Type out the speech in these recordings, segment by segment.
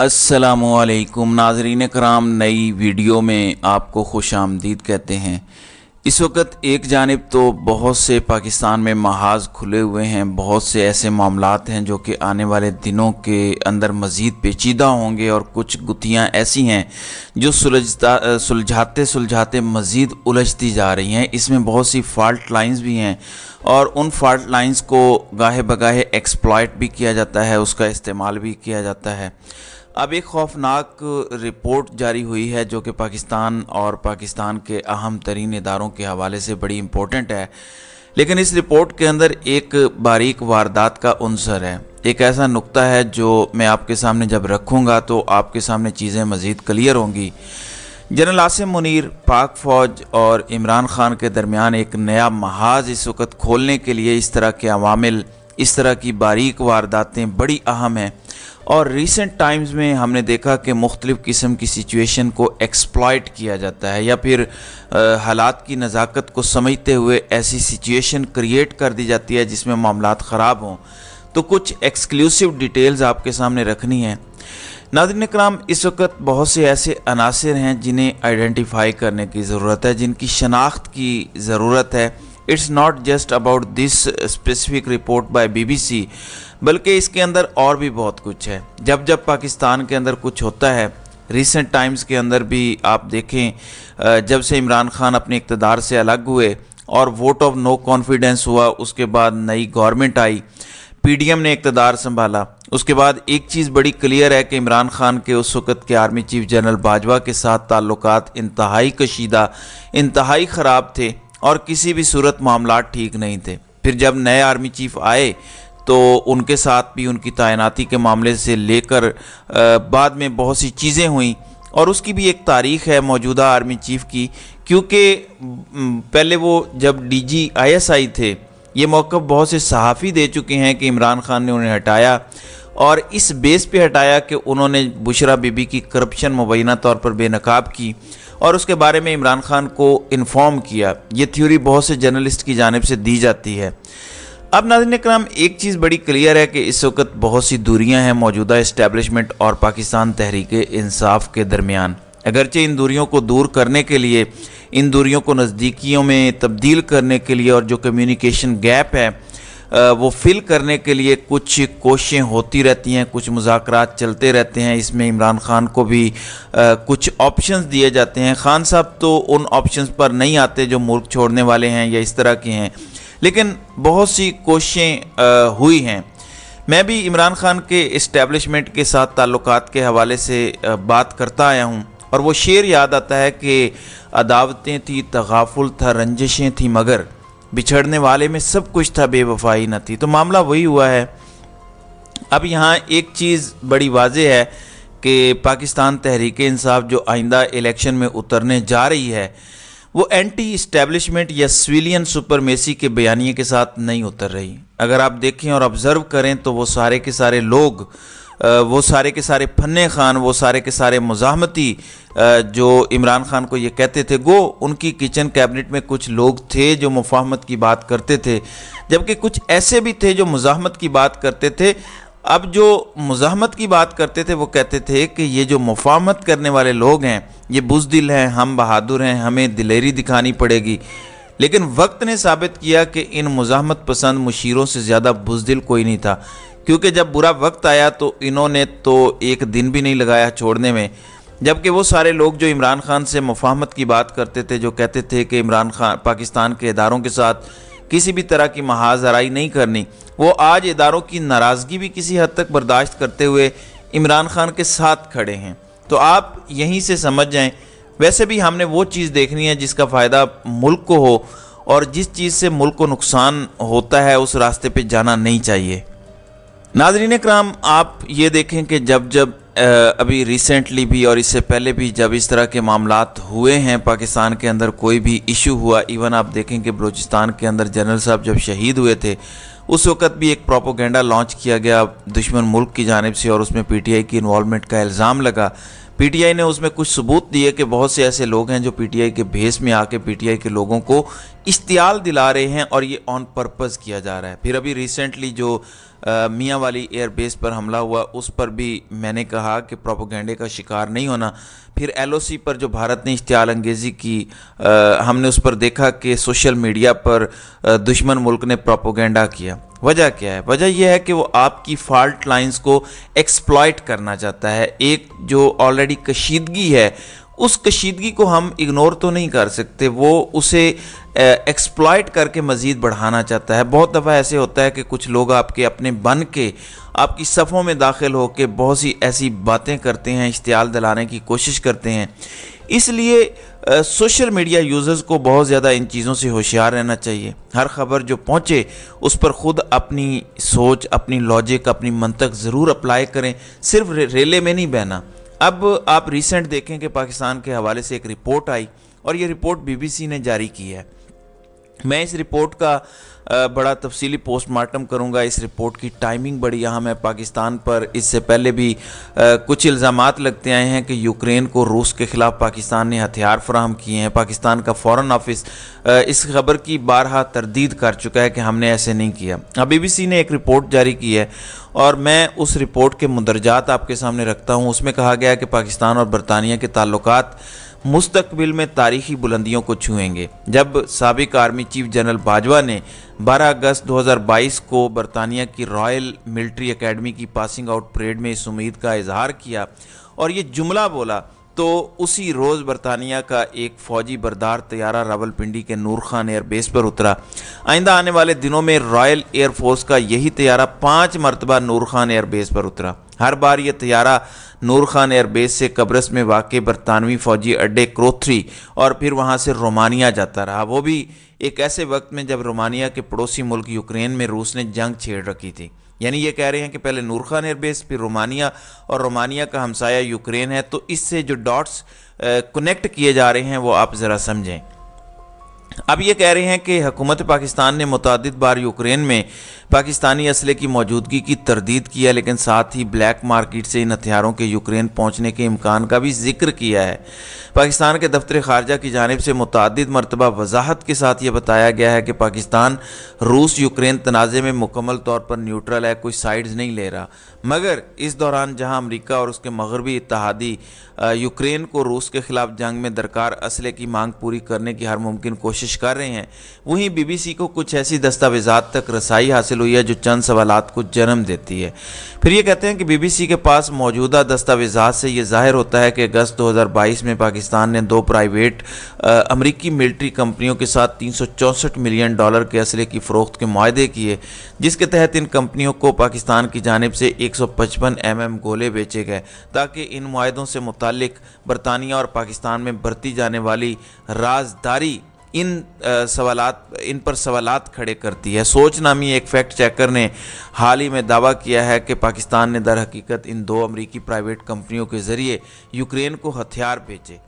असलकुम नाजरीन कराम नई वीडियो में आपको खुश आमदीद कहते हैं इस वक्त एक जानब तो बहुत से पाकिस्तान में महाज खुले हुए हैं बहुत से ऐसे मामला हैं जो कि आने वाले दिनों के अंदर मज़ीद पेचीदा होंगे और कुछ गुतियाँ ऐसी हैं जो सुलझता सुलझाते सुलझाते मज़ीद उलझती जा रही हैं इसमें बहुत सी फॉल्ट लाइन्स भी हैं और उन फॉल्ट लाइन्स को गाहे बगाहे एक्सप्लॉयट भी किया जाता है उसका इस्तेमाल भी किया जाता है अब एक खौफनाक रिपोर्ट जारी हुई है जो कि पाकिस्तान और पाकिस्तान के अहम तरीन इदारों के हवाले से बड़ी इम्पोर्टेंट है लेकिन इस रिपोर्ट के अंदर एक बारीक वारदात का अनसर है एक ऐसा नुक्ता है जो मैं आपके सामने जब रखूँगा तो आपके सामने चीज़ें मज़ीद क्लियर होंगी जनरल आसिम मुनर पाक फ़ौज और इमरान खान के दरमियान एक नया महाज इस वक्त खोलने के लिए इस तरह के अवामिल इस तरह की बारीक वारदातें बड़ी अहम हैं और रिसेंट टाइम्स में हमने देखा कि मुख्तलिफ़ किस्म की सिचुएशन को एक्सप्लॉयट किया जाता है या फिर हालात की नज़ाकत को समझते हुए ऐसी सिचुएशन क्रिएट कर दी जाती है जिसमें मामला ख़राब हों तो कुछ एक्सक्लूसिव डिटेल्स आपके सामने रखनी है नादिन कराम इस वक्त बहुत से ऐसे अनासर हैं जिन्हें आइडेंटिफाई करने की ज़रूरत है जिनकी शनाख्त की ज़रूरत है it's not just about this specific report by BBC बल्कि इसके अंदर और भी बहुत कुछ है जब जब पाकिस्तान के अंदर कुछ होता है रिसेंट टाइम्स के अंदर भी आप देखें जब से इमरान खान अपने इकतदार से अलग हुए और वोट ऑफ नो कॉन्फिडेंस हुआ उसके बाद नई गवर्नमेंट आई पीडीएम ने इकतदार संभाला उसके बाद एक चीज़ बड़ी क्लियर है कि इमरान खान के उस वक़्त के आर्मी चीफ जनरल बाजवा के साथ ताल्लुकात इंतहाई कशीदा इंतहाई ख़राब थे और किसी भी सूरत मामला ठीक नहीं थे फिर जब नए आर्मी चीफ आए तो उनके साथ भी उनकी तैनाती के मामले से लेकर बाद में बहुत सी चीज़ें हुई और उसकी भी एक तारीख है मौजूदा आर्मी चीफ की क्योंकि पहले वो जब डीजी आई थे ये मौक़ बहुत से सहाफ़ी दे चुके हैं कि इमरान खान ने उन्हें हटाया और इस बेस पे हटाया कि उन्होंने बुशरा बीबी की करप्शन मुबैना तौर पर बेनकाब की और उसके बारे में इमरान खान को इन्फॉर्म किया ये थ्योरी बहुत से जर्नलिस्ट की जानब से दी जाती है अब नाजन कराम एक चीज़ बड़ी क्लियर है कि इस वक्त बहुत सी दूरियां हैं मौजूदा इस्टेबलिशमेंट और पाकिस्तान तहरीक इंसाफ के दरमियान अगरचे इन दूरियों को दूर करने के लिए इन दूरियों को नज़दीकियों में तब्दील करने के लिए और जो कम्युनिकेशन गैप है वो फिल करने के लिए कुछ कोशिशें होती रहती हैं कुछ मुजाकर चलते रहते हैं इसमें इमरान खान को भी कुछ ऑप्शंस दिए जाते हैं खान साहब तो उन ऑप्शंस पर नहीं आते जो मुल्क छोड़ने वाले हैं या इस तरह के हैं लेकिन बहुत सी कोशिशें हुई हैं मैं भी इमरान खान के इस्टेबलिशमेंट के साथ ताल्लुक के हवाले से बात करता आया हूँ और वो शेर याद आता है कि अदावतें थी तगाफुल था रंजिशें थी मगर बिछड़ने वाले में सब कुछ था बेवफाई न थी तो मामला वही हुआ है अब यहाँ एक चीज़ बड़ी वाज है कि पाकिस्तान तहरीक इंसाफ जो आइंदा इलेक्शन में उतरने जा रही है वो एंटी इस्टेब्लिशमेंट या सुपर सुपरमेसी के बयानी के साथ नहीं उतर रही अगर आप देखें और ऑब्ज़र्व करें तो वो सारे के सारे लोग वो सारे के सारे फन्ने खान वो सारे के सारे मुजामती जो इमरान खान को ये कहते थे गो उनकी किचन कैबिनेट में कुछ लोग थे जो मुफाहमत की बात करते थे जबकि कुछ ऐसे भी थे जो मुजामत की बात करते थे अब जो मुजामत की बात करते थे वो कहते थे कि ये जो मुफाहमत करने वाले लोग हैं ये बुजदिल हैं हम बहादुर हैं हमें दिलेरी दिखानी पड़ेगी लेकिन वक्त ने साबित किया कि इन मुजामत पसंद मुशीरों से ज़्यादा बुजदिल कोई नहीं था क्योंकि जब बुरा वक्त आया तो इन्होंने तो एक दिन भी नहीं लगाया छोड़ने में जबकि वो सारे लोग जो इमरान खान से मुफाहमत की बात करते थे जो कहते थे कि इमरान खान पाकिस्तान के इदारों के साथ किसी भी तरह की महाज आराई नहीं करनी वो आज इदारों की नाराज़गी भी किसी हद तक बर्दाश्त करते हुए इमरान खान के साथ खड़े हैं तो आप यहीं से समझ जाएं वैसे भी हमने वो चीज़ देखनी है जिसका फ़ायदा मुल्क को हो और जिस चीज़ से मुल्क को नुकसान होता है उस रास्ते पर जाना नहीं चाहिए नाजरीन कराम आप ये देखें कि जब जब अभी रिसेंटली भी और इससे पहले भी जब इस तरह के मामला हुए हैं पाकिस्तान के अंदर कोई भी इशू हुआ इवन आप देखें कि बलूचिस्तान के अंदर जनरल साहब जब शहीद हुए थे उस वक्त भी एक प्रोपोगेंडा लॉन्च किया गया दुश्मन मुल्क की जानब से और उसमें पीटीआई की इन्वॉलमेंट का इल्ज़ाम लगा पीटीआई ने उसमें कुछ सबूत दिए कि बहुत से ऐसे लोग हैं जो पीटीआई के भेस में आके पीटीआई के लोगों को इश्तियाल दिला रहे हैं और ये ऑन पर्पज़ किया जा रहा है फिर अभी रिसेंटली जो मियाँ वाली एयरबेस पर हमला हुआ उस पर भी मैंने कहा कि प्रोपोगेंडे का शिकार नहीं होना फिर एलओसी पर जो भारत ने इश्तियाल अंगेज़ी की आ, हमने उस पर देखा कि सोशल मीडिया पर आ, दुश्मन मुल्क ने प्रोपोगेंडा किया वजह क्या है वजह यह है कि वो आपकी फॉल्ट लाइंस को एक्सप्लॉयट करना चाहता है एक जो ऑलरेडी कशीदगी है उस कशीदगी को हम इग्नोर तो नहीं कर सकते वो उसे एक्सप्लॉयट करके मज़ीद बढ़ाना चाहता है बहुत दफ़ा ऐसे होता है कि कुछ लोग आपके अपने बन के आपकी सफ़ों में दाखिल होकर बहुत सी ऐसी बातें करते हैं इश्तियाल दिलाने की कोशिश करते हैं इसलिए सोशल मीडिया यूज़र्स को बहुत ज़्यादा इन चीज़ों से होशियार रहना चाहिए हर खबर जो पहुँचे उस पर ख़ुद अपनी सोच अपनी लॉजिक अपनी मंतक ज़रूर अप्लाई करें सिर्फ रे, रेले में नहीं बहना अब आप रिसेंट देखें कि पाकिस्तान के हवाले से एक रिपोर्ट आई और ये रिपोर्ट बीबीसी ने जारी की है मैं इस रिपोर्ट का बड़ा तफसीली पोस्टमार्टम करूंगा इस रिपोर्ट की टाइमिंग बड़ी यहाँ मैं पाकिस्तान पर इससे पहले भी कुछ इल्ज़ाम लगते आए हैं कि यूक्रेन को रूस के ख़िलाफ़ पाकिस्तान ने हथियार फराहम किए हैं पाकिस्तान का फॉरेन ऑफिस इस खबर की बारहा तरदीद कर चुका है कि हमने ऐसे नहीं किया अब बी ने एक रिपोर्ट जारी की है और मैं उस रिपोर्ट के मंदरजात आपके सामने रखता हूँ उसमें कहा गया कि पाकिस्तान और बरतानिया के ताल्लुकात मुस्तबिल में तारीखी बुलंदियों को छूएंगे जब सबक आर्मी चीफ जनरल बाजवा ने 12 अगस्त 2022 को बरतानिया की रॉयल मिलिट्री एकेडमी की पासिंग आउट परेड में इस उम्मीद का इजहार किया और ये जुमला बोला तो उसी रोज़ बरतानिया का एक फ़ौजी बरदार तैयारा रावलपिंडी के नूर खान एयरबेस पर उतरा आइंदा आने वाले दिनों में रॉयल एयरफोर्स का यही तैयारा पाँच मरतबा नूर खान एयरबेस पर उतरा हर बार ये तैयारा नूर खान एयरबेस से कब्रस में वाक़ बरतानवी फ़ौजी अड्डे क्रोथरी और फिर वहाँ से रोमानिया जाता रहा वो भी एक ऐसे वक्त में जब रोमानिया के पड़ोसी मुल्क यूक्रेन में रूस ने जंग छेड़ रखी थी यानी ये कह रहे हैं कि पहले नूरखान एयरबेस फिर रोमानिया और रोमानिया का हमसाया यूक्रेन है तो इससे जो डॉट्स कनेक्ट किए जा रहे हैं वो आप ज़रा समझें अब ये कह रहे हैं कि हकूमत पाकिस्तान ने मुतद बार यूक्रेन में पाकिस्तानी असले की मौजूदगी की तरदीद किया लेकिन साथ ही ब्लैक मार्केट से इन हथियारों के यूक्रेन पहुंचने के इम्कान का भी जिक्र किया है पाकिस्तान के दफ्तर खारजा की जानब से मुतद मरतबा वजाहत के साथ ये बताया गया है कि पाकिस्तान रूस यूक्रेन तनाज़े में मुकम्मल तौर पर न्यूट्रल है कोई साइड्स नहीं ले रहा मगर इस दौरान जहां अमेरिका और उसके मगरबी इतिहादी यूक्रेन को रूस के ख़िलाफ़ जंग में दरकार असले की मांग पूरी करने की हर मुमकिन कोशिश कर रहे हैं वहीं बीबीसी को कुछ ऐसी दस्तावेजात तक रसाई हासिल हुई है जो चंद सवाल को जन्म देती है फिर ये कहते हैं कि बीबीसी के पास मौजूदा दस्तावेजात से ये जाहिर होता है कि अगस्त 2022 में पाकिस्तान पाकिस्तान ने दो प्राइवेट अमरीकी मिल्ट्री कंपनियों के साथ तीन मिलियन डॉलर के असले की फ़रोख्त के माहदे किए जिसके तहत इन कंपनियों को पाकिस्तान की जानब से एक सौ पचपन एम एम गोले बेचे गए ताकि इन माहों से मुतल बरतानिया और पाकिस्तान में बरती जाने वाली राजदारी इन सवाल इन पर सवाल खड़े करती है सोच नामी एक फैक्ट चेकर ने हाल ही में दावा किया है कि पाकिस्तान ने दर हकीकत इन दो अमरीकी प्राइवेट कंपनियों के ज़रिए यूक्रेन को हथियार बेचे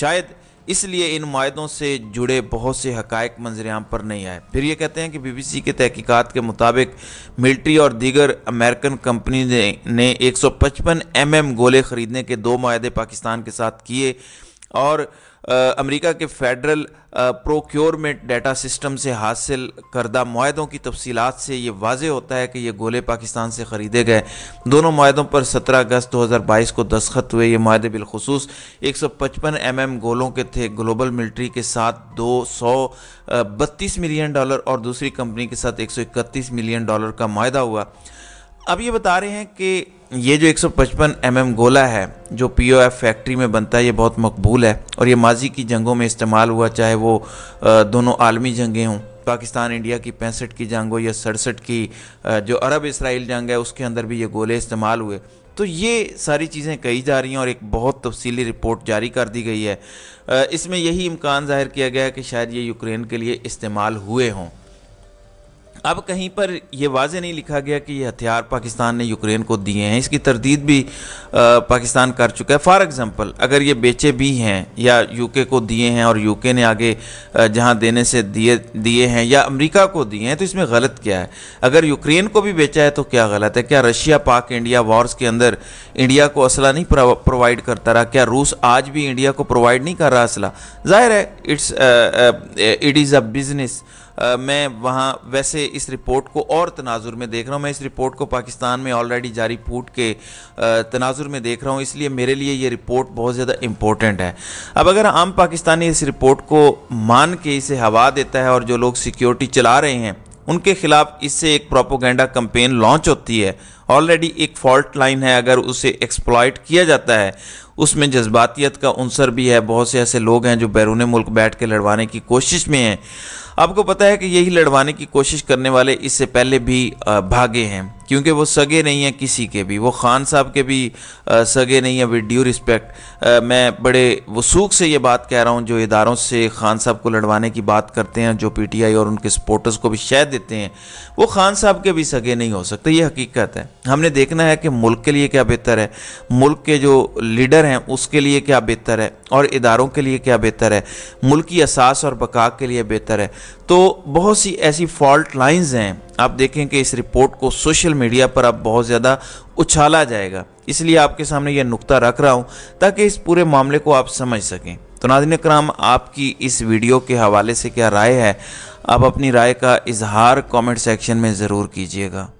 शायद इसलिए इन माहों से जुड़े बहुत से हकायक मंजर आम पर नहीं आए फिर ये कहते हैं कि बीबीसी के तहकीकात के मुताबिक मिल्ट्री और दीगर अमेरिकन कंपनी ने, ने 155 एमएम गोले ख़रीदने के दो माहे पाकिस्तान के साथ किए और अमेरिका के फेडरल प्रोक्योरमेंट डाटा सिस्टम से हासिल करदा माहों की तफसीत से ये वाज होता है कि ये गोले पाकिस्तान से ख़रीदे गए दोनों माहों पर सत्रह अगस्त दो हज़ार बाईस को दस्खत हुए ये माहे बिलखसूस एक सौ पचपन एम एम गोलों के थे ग्लोबल मिल्ट्री के साथ दो सौ बत्तीस मिलियन डॉलर और दूसरी कंपनी के साथ एक सौ इकतीस मिलियन डॉलर का माह हुआ अब ये बता रहे हैं कि ये जो 155 mm गोला है जो पीओएफ फैक्ट्री में बनता है ये बहुत मकबूल है और ये माजी की जंगों में इस्तेमाल हुआ चाहे वो दोनों आलमी जंगें हों पाकिस्तान इंडिया की पैंसठ की जंग हो या सड़सठ की जो अरब इसराइल जंग है उसके अंदर भी ये गोले इस्तेमाल हुए तो ये सारी चीज़ें कही जा रही हैं और एक बहुत तफसीली रिपोर्ट जारी कर दी गई है इसमें यही इम्कान ज़ाहिर किया गया है कि शायद ये यूक्रेन के लिए इस्तेमाल हुए हों अब कहीं पर यह वाजे नहीं लिखा गया कि ये हथियार पाकिस्तान ने यूक्रेन को दिए हैं इसकी तरदीद भी आ, पाकिस्तान कर चुका है फॉर एग्ज़ाम्पल अगर ये बेचे भी हैं या यूके को दिए हैं और यूके ने आगे जहां देने से दिए दिए हैं या अमेरिका को दिए हैं तो इसमें गलत क्या है अगर यूक्रेन को भी बेचा है तो क्या गलत है क्या रशिया पाक इंडिया वॉर्स के अंदर इंडिया को असला नहीं प्रोवाइड करता रहा क्या रूस आज भी इंडिया को प्रोवाइड नहीं कर रहा असला ज़ाहिर है it's it is a business आ, मैं वहाँ वैसे इस रिपोर्ट को और तनाजुर में देख रहा हूँ मैं इस रिपोर्ट को पाकिस्तान में ऑलरेडी जारी फूट के तनाजुर में देख रहा हूँ इसलिए मेरे लिए ये रिपोर्ट बहुत ज़्यादा इम्पोर्टेंट है अब अगर आम पाकिस्तानी इस रिपोर्ट को मान के इसे हवा देता है और जो लोग सिक्योरिटी चला रहे हैं उनके खिलाफ इससे एक प्रोपोगेंडा कंपेन लॉन्च होती है ऑलरेडी एक फॉल्ट लाइन है अगर उसे एक्सप्लॉयट किया जाता है उसमें जज्बातीत का अंसर भी है बहुत से ऐसे लोग हैं जो बैरून मुल्क बैठ के लड़वाने की कोशिश में हैं आपको पता है कि यही लड़वाने की कोशिश करने वाले इससे पहले भी भागे हैं क्योंकि वो सगे नहीं हैं किसी के भी वो ख़ान साहब के भी आ, सगे नहीं हैं विद ड्यू रिस्पेक्ट मैं बड़े वसूख से ये बात कह रहा हूँ जो इदारों से ख़ान साहब को लड़वाने की बात करते हैं जो पीटीआई और उनके सपोर्टर्स को भी शह देते हैं वो ख़ान साहब के भी सगे नहीं हो सकते ये हकीकत है हमने देखना है कि मुल्क के लिए क्या बेहतर है मुल्क के जो लीडर हैं उसके लिए क्या बेहतर है और इदारों के लिए क्या बेहतर है की असास और बका के लिए बेहतर है तो बहुत सी ऐसी फॉल्ट लाइन्स हैं आप देखें कि इस रिपोर्ट को सोशल मीडिया पर अब बहुत ज़्यादा उछाला जाएगा इसलिए आपके सामने यह नुक्ता रख रहा हूँ ताकि इस पूरे मामले को आप समझ सकें तो नादिन कराम आपकी इस वीडियो के हवाले से क्या राय है आप अपनी राय का इजहार कमेंट सेक्शन में ज़रूर कीजिएगा